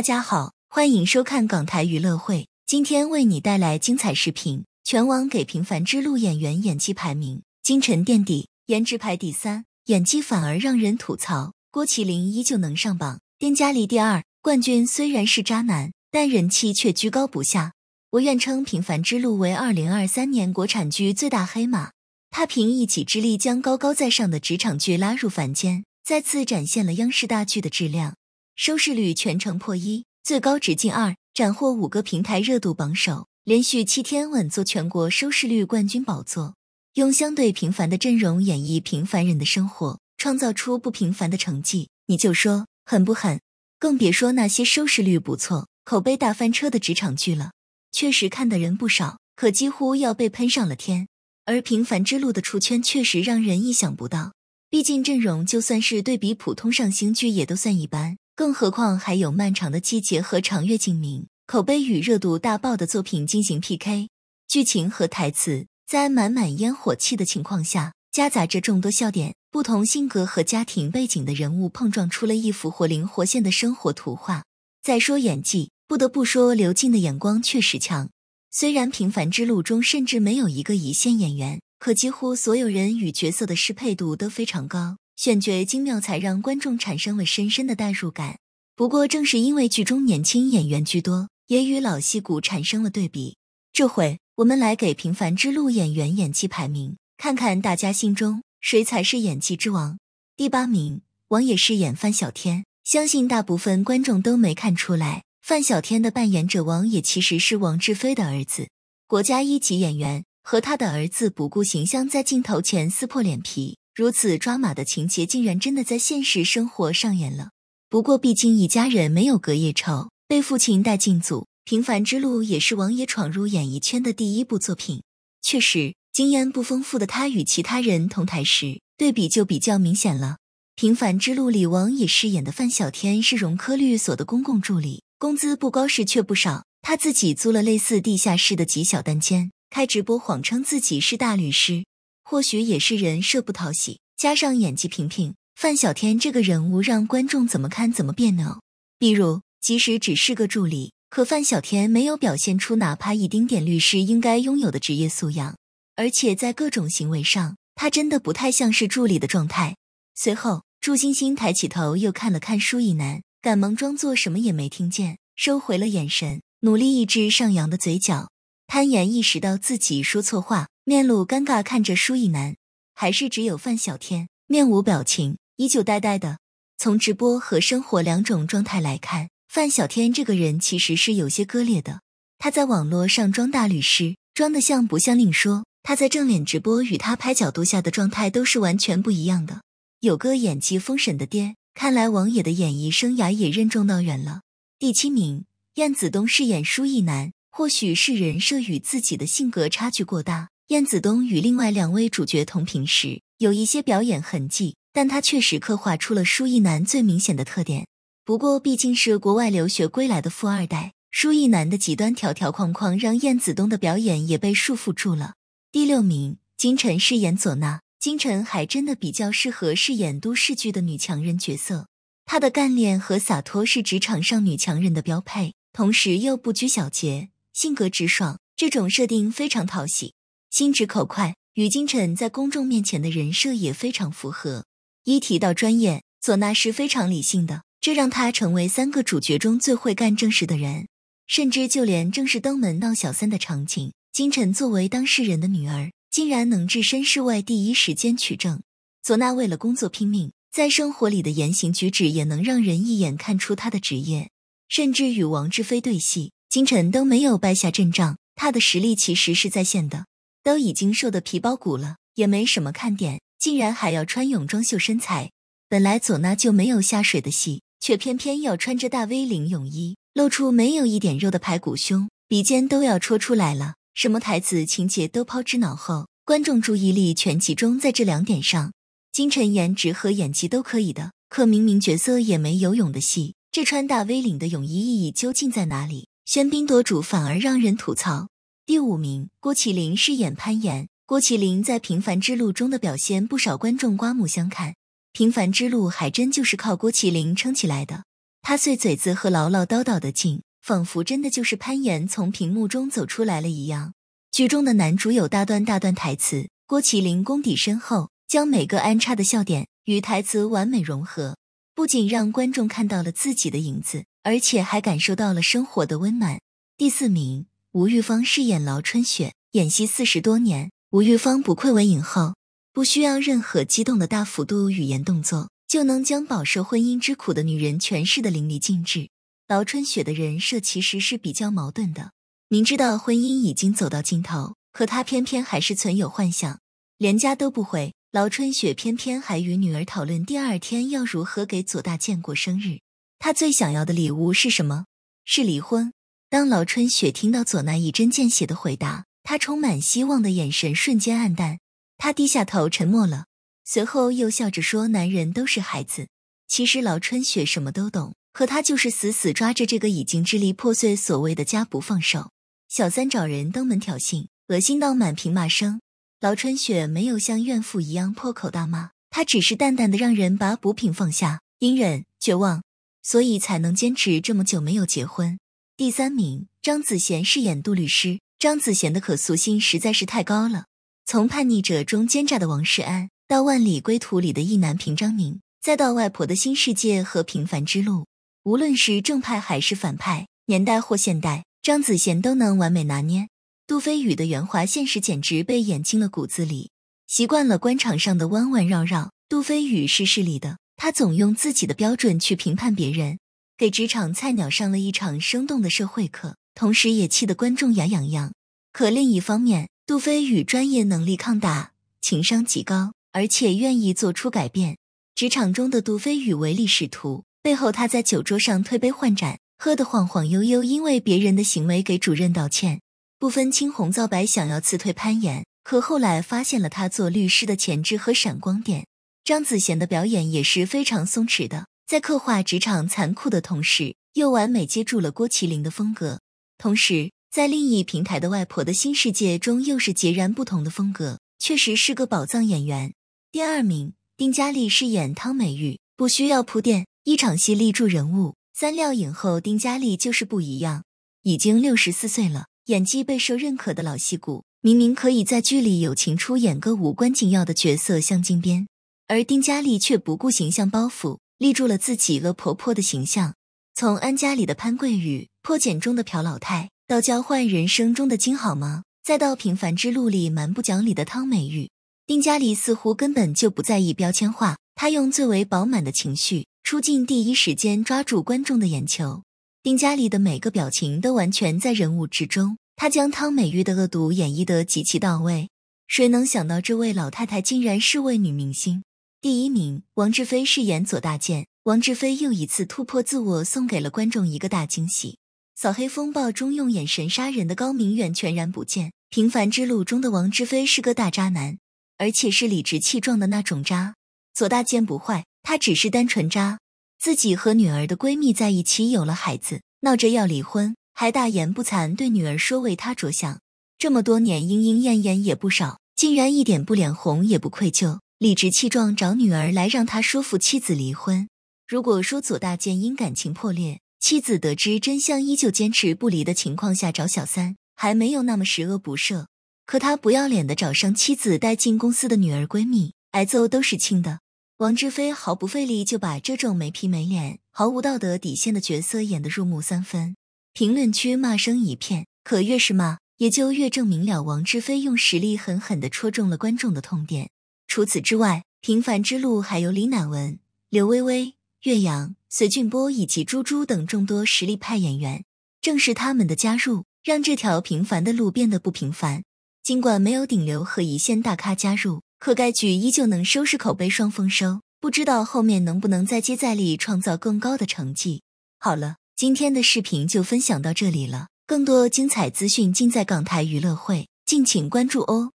大家好，欢迎收看港台娱乐会，今天为你带来精彩视频。全网给《平凡之路》演员演技排名，金晨垫底，颜值排第三，演技反而让人吐槽。郭麒麟依旧能上榜，丁嘉丽第二，冠军虽然是渣男，但人气却居高不下。我愿称《平凡之路》为二零二三年国产剧最大黑马。他凭一己之力将高高在上的职场剧拉入凡间，再次展现了央视大剧的质量。收视率全程破一，最高值近二，斩获五个平台热度榜首，连续七天稳坐全国收视率冠军宝座。用相对平凡的阵容演绎平凡人的生活，创造出不平凡的成绩，你就说狠不狠？更别说那些收视率不错、口碑大翻车的职场剧了。确实看的人不少，可几乎要被喷上了天。而《平凡之路》的出圈确实让人意想不到，毕竟阵容就算是对比普通上星剧也都算一般。更何况还有漫长的季节和长月烬明，口碑与热度大爆的作品进行 PK。剧情和台词在满满烟火气的情况下，夹杂着众多笑点，不同性格和家庭背景的人物碰撞出了一幅活灵活现的生活图画。再说演技，不得不说刘静的眼光确实强。虽然平凡之路中甚至没有一个一线演员，可几乎所有人与角色的适配度都非常高。选角精妙，才让观众产生了深深的代入感。不过，正是因为剧中年轻演员居多，也与老戏骨产生了对比。这回，我们来给《平凡之路》演员演技排名，看看大家心中谁才是演技之王。第八名，王也饰演范小天，相信大部分观众都没看出来，范小天的扮演者王也其实是王志飞的儿子，国家一级演员和他的儿子不顾形象在镜头前撕破脸皮。如此抓马的情节，竟然真的在现实生活上演了。不过，毕竟一家人没有隔夜仇，被父亲带进组，《平凡之路》也是王爷闯入演艺圈的第一部作品。确实，经验不丰富的他与其他人同台时，对比就比较明显了。《平凡之路》里，王也饰演的范晓天是荣科律所的公共助理，工资不高，时却不少。他自己租了类似地下室的极小单间，开直播谎称自己是大律师。或许也是人设不讨喜，加上演技平平，范小天这个人物让观众怎么看怎么别扭。比如，即使只是个助理，可范小天没有表现出哪怕一丁点律师应该拥有的职业素养，而且在各种行为上，他真的不太像是助理的状态。随后，朱星星抬起头，又看了看舒一南，赶忙装作什么也没听见，收回了眼神，努力抑制上扬的嘴角，攀岩意识到自己说错话。面露尴尬看着舒一男，还是只有范小天面无表情，依旧呆呆的。从直播和生活两种状态来看，范小天这个人其实是有些割裂的。他在网络上装大律师，装得像不像另说；他在正脸直播与他拍角度下的状态都是完全不一样的。有个演技封神的爹，看来王野的演艺生涯也任重道远了。第七名，燕子东饰演舒一男，或许是人设与自己的性格差距过大。燕子东与另外两位主角同频时有一些表演痕迹，但他确实刻画出了舒意男最明显的特点。不过，毕竟是国外留学归来的富二代，舒意男的极端条条框框让燕子东的表演也被束缚住了。第六名，金晨饰演左娜。金晨还真的比较适合饰演都市剧的女强人角色，她的干练和洒脱是职场上女强人的标配，同时又不拘小节，性格直爽，这种设定非常讨喜。心直口快，与金晨在公众面前的人设也非常符合。一提到专业，左娜是非常理性的，这让她成为三个主角中最会干正事的人。甚至就连正式登门闹小三的场景，金晨作为当事人的女儿，竟然能置身事外，第一时间取证。左娜为了工作拼命，在生活里的言行举止也能让人一眼看出她的职业。甚至与王志飞对戏，金晨都没有败下阵仗，她的实力其实是在线的。都已经瘦得皮包骨了，也没什么看点，竟然还要穿泳装秀身材。本来左娜就没有下水的戏，却偏偏要穿着大 V 领泳衣，露出没有一点肉的排骨胸，鼻尖都要戳出来了。什么台词情节都抛之脑后，观众注意力全集中在这两点上。金晨颜值和演技都可以的，可明明角色也没游泳的戏，这穿大 V 领的泳衣意义究竟在哪里？喧宾夺主，反而让人吐槽。第五名，郭麒麟饰演潘岩。郭麒麟在《平凡之路》中的表现，不少观众刮目相看。《平凡之路》还真就是靠郭麒麟撑起来的。他碎嘴子和唠唠叨叨的劲，仿佛真的就是潘岩从屏幕中走出来了一样。剧中的男主有大段大段台词，郭麒麟功底深厚，将每个安插的笑点与台词完美融合，不仅让观众看到了自己的影子，而且还感受到了生活的温暖。第四名。吴玉芳饰演劳春雪，演戏四十多年，吴玉芳不愧为影后，不需要任何激动的大幅度语言动作，就能将饱受婚姻之苦的女人诠释的淋漓尽致。劳春雪的人设其实是比较矛盾的，明知道婚姻已经走到尽头，可她偏偏还是存有幻想，连家都不回，劳春雪偏偏还与女儿讨论第二天要如何给左大健过生日，她最想要的礼物是什么？是离婚。当老春雪听到左娜一针见血的回答，她充满希望的眼神瞬间黯淡。她低下头，沉默了，随后又笑着说：“男人都是孩子。”其实老春雪什么都懂，可她就是死死抓着这个已经支离破碎所谓的家不放手。小三找人登门挑衅，恶心到满屏骂声。老春雪没有像怨妇一样破口大骂，她只是淡淡的让人把补品放下，隐忍绝望，所以才能坚持这么久没有结婚。第三名，张子贤饰演杜律师。张子贤的可塑性实在是太高了，从叛逆者中奸诈的王世安，到万里归途里的意难平张明，再到外婆的新世界和平凡之路，无论是正派还是反派，年代或现代，张子贤都能完美拿捏。杜飞宇的圆滑现实简直被演进了骨子里，习惯了官场上的弯弯绕绕。杜飞宇是势利的，他总用自己的标准去评判别人。给职场菜鸟上了一场生动的社会课，同时也气得观众牙痒痒。可另一方面，杜飞宇专业能力抗打，情商极高，而且愿意做出改变。职场中的杜飞宇唯利是图，背后他在酒桌上推杯换盏，喝得晃晃悠悠，因为别人的行为给主任道歉，不分青红皂白想要辞退潘岩。可后来发现了他做律师的潜质和闪光点。张子贤的表演也是非常松弛的。在刻画职场残酷的同时，又完美接住了郭麒麟的风格。同时，在另一平台的《外婆的新世界》中，又是截然不同的风格。确实是个宝藏演员。第二名，丁嘉丽饰演汤美玉，不需要铺垫，一场戏立住人物。三料影后丁嘉丽就是不一样，已经六十四岁了，演技备受认可的老戏骨。明明可以在剧里友情出演个无关紧要的角色，像金边，而丁嘉丽却不顾形象包袱。立住了自己恶婆婆的形象，从《安家》里的潘桂雨、破茧中的朴老太，到交换人生中的金好吗，再到《平凡之路》里蛮不讲理的汤美玉，丁家丽似乎根本就不在意标签化。她用最为饱满的情绪出镜，第一时间抓住观众的眼球。丁家丽的每个表情都完全在人物之中，她将汤美玉的恶毒演绎得极其到位。谁能想到这位老太太竟然是位女明星？第一名，王志飞饰演左大健。王志飞又一次突破自我，送给了观众一个大惊喜。扫黑风暴中用眼神杀人的高明远全然不见。平凡之路中的王志飞是个大渣男，而且是理直气壮的那种渣。左大健不坏，他只是单纯渣。自己和女儿的闺蜜在一起有了孩子，闹着要离婚，还大言不惭对女儿说为他着想。这么多年莺莺燕燕也不少，竟然一点不脸红也不愧疚。理直气壮找女儿来，让他说服妻子离婚。如果说左大建因感情破裂，妻子得知真相依旧坚持不离的情况下找小三，还没有那么十恶不赦。可他不要脸的找上妻子带进公司的女儿闺蜜，挨揍都是轻的。王志飞毫不费力就把这种没皮没脸、毫无道德底线的角色演得入木三分。评论区骂声一片，可越是骂，也就越证明了王志飞用实力狠狠地戳中了观众的痛点。除此之外，《平凡之路》还有李乃文、刘薇薇、岳阳、隋俊波以及朱珠等众多实力派演员。正是他们的加入，让这条平凡的路变得不平凡。尽管没有顶流和一线大咖加入，可该剧依旧能收视口碑双丰收。不知道后面能不能再接再厉，创造更高的成绩。好了，今天的视频就分享到这里了。更多精彩资讯尽在港台娱乐汇，敬请关注哦。